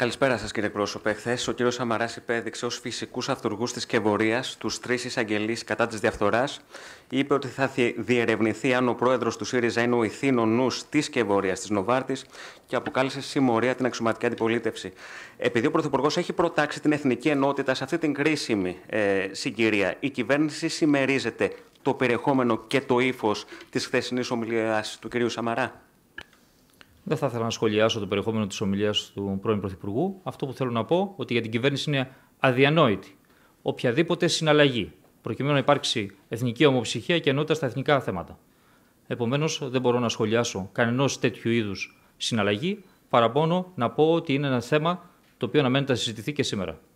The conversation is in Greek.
Καλησπέρα σας, κύριε Πρόσωπε. Χθες ο κύριος Σαμαράς υπέδειξε ως φυσικούς αυτοργού τη Κεβορία τους τρεις εισαγγελείς κατά της διαφθοράς. Είπε ότι θα διερευνηθεί αν ο πρόεδρος του ΣΥΡΙΖΑ είναι ο ηθήνο νους της Κεβορία της Νοβάρτης και αποκάλυψε συμμορία την αξιωματική αντιπολίτευση. Επειδή ο Πρωθυπουργός έχει προτάξει την εθνική ενότητα σε αυτή την κρίσιμη ε, συγκυρία, η κυβέρνηση συμμερίζεται το περιεχόμενο και το ύφος της χθεσινής ομιλίας του κυρίου Σαμαρά. Δεν θα ήθελα να σχολιάσω το περιεχόμενο της ομιλίας του πρώην Πρωθυπουργού. Αυτό που θέλω να πω ότι για την κυβέρνηση είναι αδιανόητη οποιαδήποτε συναλλαγή προκειμένου να υπάρξει εθνική ομοψυχία και ενότητα στα εθνικά θέματα. Επομένως, δεν μπορώ να σχολιάσω κανένα τέτοιου είδους συναλλαγή παρά να πω ότι είναι ένα θέμα το οποίο αναμένεται να συζητηθεί και σήμερα.